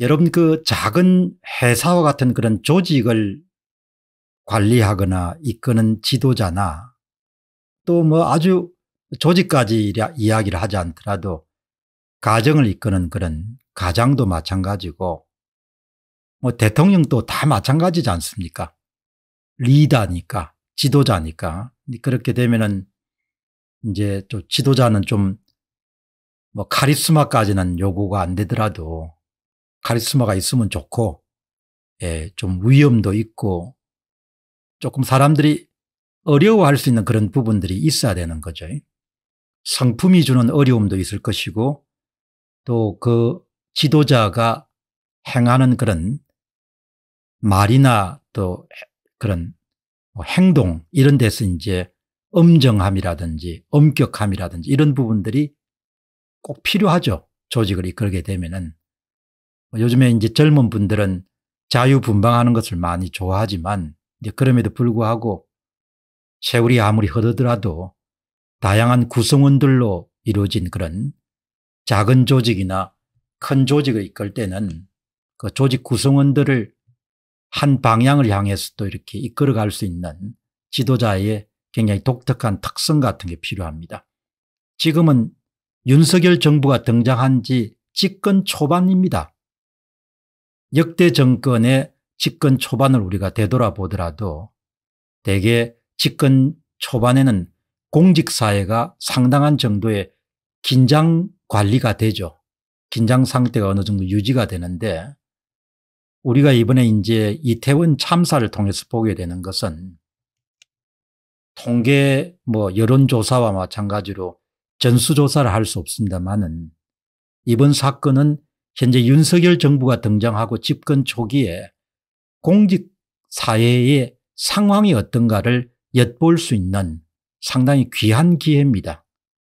여러분 그 작은 회사와 같은 그런 조직을 관리하거나 이끄는 지도자나 또 뭐 아주 조직까지 이야기를 하지 않더라도 가정을 이끄는 그런 가장도 마찬가지고 뭐 대통령도 다 마찬가지지 않습니까 리더니까 지도자니까 그렇게 되면은 이제 좀 지도자는 좀 뭐 카리스마까지는 요구가 안 되더라도 카리스마가 있으면 좋고 예, 좀 위험도 있고 조금 사람들이 어려워할 수 있는 그런 부분들이 있어야 되는 거죠. 성품이 주는 어려움도 있을 것이고 또 그 지도자가 행하는 그런 말이나 또 그런 뭐 행동 이런 데서 이제 엄정함이라든지 엄격함이라든지 이런 부분들이 꼭 필요하죠. 조직을 이끌게 되면은 뭐 요즘에 이제 젊은 분들은 자유분방하는 것을 많이 좋아하지만 이제 그럼에도 불구하고 세월이 아무리 흐르더라도 다양한 구성원들로 이루어진 그런 작은 조직이나 큰 조직을 이끌 때는 그 조직 구성원들을 한 방향을 향해서 또 이렇게 이끌어갈 수 있는 지도자의 굉장히 독특한 특성 같은 게 필요합니다. 지금은 윤석열 정부가 등장한 지 집권 초반입니다. 역대 정권의 집권 초반을 우리가 되돌아보더라도 대개 집권 초반에는 공직사회가 상당한 정도의 긴장 관리가 되죠. 긴장 상태가 어느 정도 유지가 되는데 우리가 이번에 이제 이태원 참사를 통해서 보게 되는 것은 통계 뭐 여론조사와 마찬가지로 전수조사를 할 수 없습니다만은 이번 사건은 현재 윤석열 정부가 등장하고 집권 초기에 공직 사회의 상황이 어떤가를 엿볼 수 있는 상당히 귀한 기회입니다.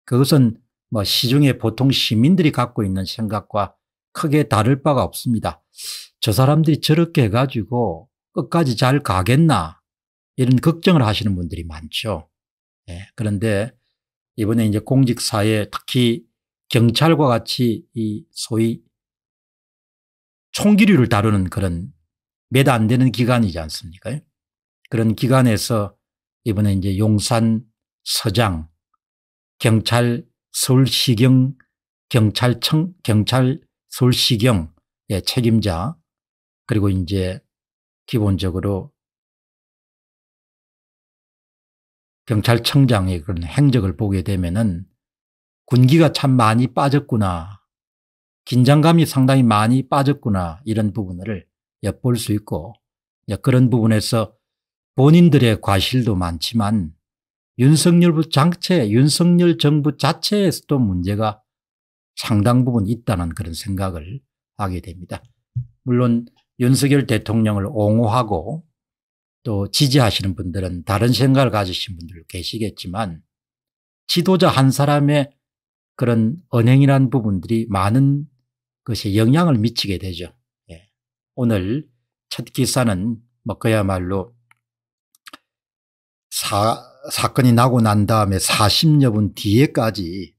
그것은 뭐 시중에 보통 시민들이 갖고 있는 생각과 크게 다를 바가 없습니다. 저 사람들이 저렇게 해가지고 끝까지 잘 가겠나 이런 걱정을 하시는 분들이 많죠. 예, 그런데 이번에 이제 공직사회 특히 경찰과 같이 이 소위 총기류를 다루는 그런 몇안 되는 기관이지 않습니까? 그런 기관에서 이번에 이제 용산 서장, 경찰 서울시경 경찰청, 경찰 서울시경의 예, 책임자, 그리고 이제 기본적으로 경찰청장의 그런 행적을 보게 되면은 군기가 참 많이 빠졌구나 긴장감이 상당히 많이 빠졌구나 이런 부분을 엿볼 수 있고 그런 부분에서 본인들의 과실도 많지만 윤석열 장체 윤석열 정부 자체에서도 문제가 상당 부분 있다는 그런 생각을 하게 됩니다. 물론 윤석열 대통령을 옹호하고 또 지지하시는 분들은 다른 생각을 가지신 분들 계시겠지만 지도자 한 사람의 그런 언행이란 부분들이 많은 그것이 영향을 미치게 되죠. 예. 오늘 첫 기사는 뭐 그야말로 사, 사건이 나고 난 다음에 40여 분 뒤에까지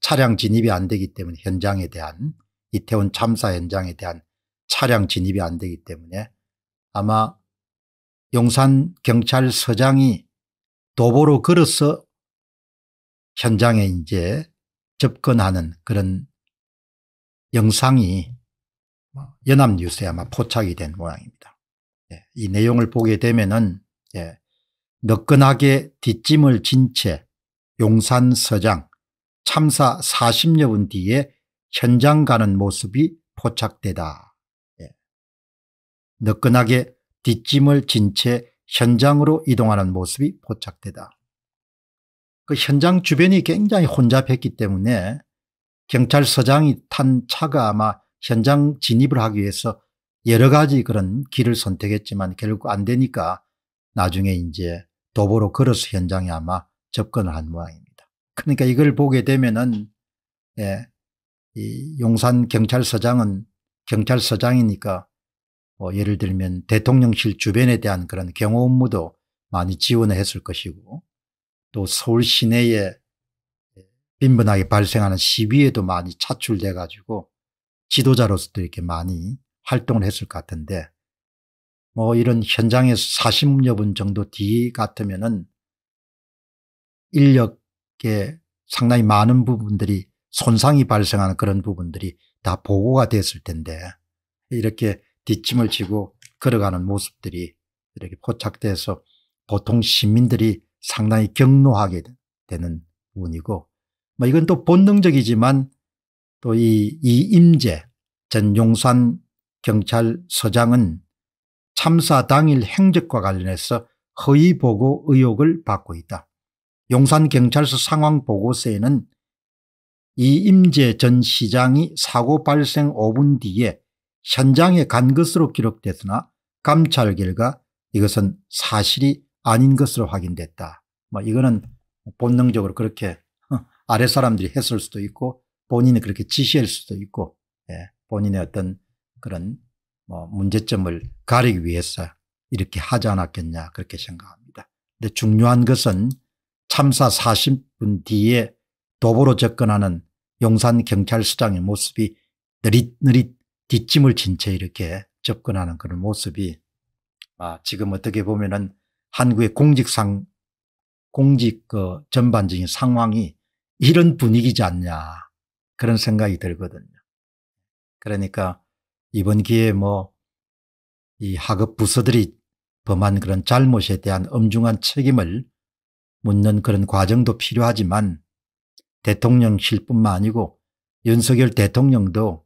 차량 진입이 안 되기 때문에 현장에 대한 이태원 참사 현장에 대한 차량 진입이 안 되기 때문에 아마 용산 경찰서장이 도보로 걸어서 현장에 이제 접근하는 그런 영상이 뭐. 연합뉴스에 아마 포착이 된 모양입니다. 예, 이 내용을 보게 되면은 예, 너끈하게 뒷짐을 진 채 용산 서장 참사 40여 분 뒤에 현장 가는 모습이 포착되다. 예, 너끈하게 뒷짐을 진 채 현장으로 이동하는 모습이 포착되다. 그 현장 주변이 굉장히 혼잡했기 때문에 경찰서장이 탄 차가 아마 현장 진입을 하기 위해서 여러 가지 그런 길을 선택했지만 결국 안 되니까 나중에 이제 도보로 걸어서 현장에 아마 접근을 한 모양입니다. 그러니까 이걸 보게 되면은 예, 이 용산 경찰서장은 경찰서장이니까 뭐 예를 들면 대통령실 주변에 대한 그런 경호 업무도 많이 지원을 했을 것이고 또 서울 시내에 빈번하게 발생하는 시위에도 많이 차출돼 가지고 지도자로서도 이렇게 많이 활동을 했을 것 같은데 뭐 이런 현장에서 40여 분 정도 뒤 같으면은 인력에 상당히 많은 부분들이 손상이 발생하는 그런 부분들이 다 보고가 됐을 텐데 이렇게 뒷짐을 지고 걸어가는 모습들이 이렇게 포착돼서 보통 시민들이 상당히 격노하게 되는 부분이고 뭐 이건 또 본능적이지만 또 이 이임재 전 용산 경찰서장은 참사 당일 행적과 관련해서 허위 보고 의혹을 받고 있다. 용산 경찰서 상황 보고서에는 이임재 전 시장이 사고 발생 5분 뒤에 현장에 간 것으로 기록되으나 감찰 결과 이것은 사실이 아닌 것으로 확인됐다. 뭐 이거는 본능적으로 그렇게 아래 사람들이 했을 수도 있고 본인이 그렇게 지시할 수도 있고 예, 본인의 어떤 그런 뭐 문제점을 가리기 위해서 이렇게 하지 않았겠냐 그렇게 생각합니다. 근데 중요한 것은 참사 40분 뒤에 도보로 접근하는 용산 경찰서장의 모습이 느릿느릿 뒷짐을 진 채 이렇게 접근하는 그런 모습이 아, 지금 어떻게 보면은 한국의 공직상 공직 그 전반적인 상황이 이런 분위기지 않냐 그런 생각이 들거든요. 그러니까 이번 기회에 뭐이 하급 부서들이 범한 그런 잘못에 대한 엄중한 책임을 묻는 그런 과정도 필요하지만 대통령실뿐만 아니고 윤석열 대통령도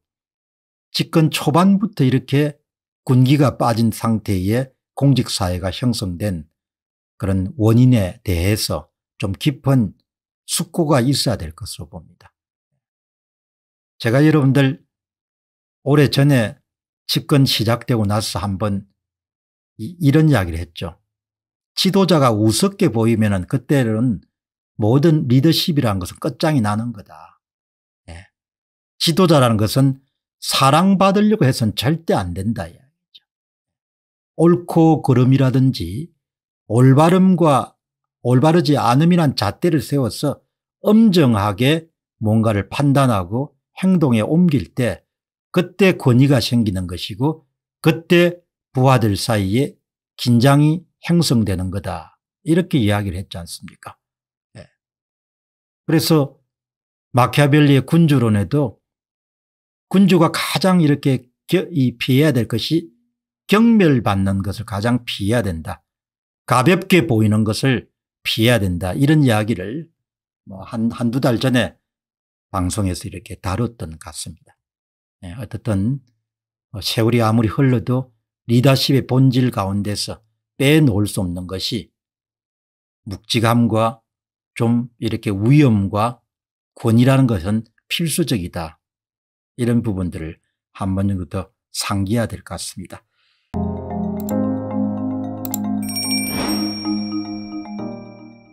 집권 초반부터 이렇게 군기가 빠진 상태의 공직사회가 형성된 그런 원인에 대해서 좀 깊은 숙고가 있어야 될 것으로 봅니다. 제가 여러분들 오래전에 집권 시작되고 나서 한번 이런 이야기를 했죠. 지도자가 우습게 보이면 그때는 모든 리더십이라는 것은 끝장이 나는 거다. 예. 지도자라는 것은 사랑받으려고 해서는 절대 안 된다. 옳고 그름이라든지 올바름과 올바르지 않음이란 잣대를 세워서 엄정하게 뭔가를 판단하고 행동에 옮길 때 그때 권위가 생기는 것이고 그때 부하들 사이에 긴장이 형성되는 거다 이렇게 이야기를 했지 않습니까 예. 그래서 마키아벨리의 군주론에도 군주가 가장 이렇게 피해야 될 것이 경멸받는 것을 가장 피해야 된다 가볍게 보이는 것을 피해야 된다 이런 이야기를 뭐 한, 한두 달 전에 방송에서 이렇게 다뤘던 것 같습니다. 네, 어떻든 뭐 세월이 아무리 흘러도 리더십의 본질 가운데서 빼놓을 수 없는 것이 묵직함과 좀 이렇게 위엄과 권위라는 것은 필수적이다. 이런 부분들을 한 번 정도 더 상기해야 될 것 같습니다.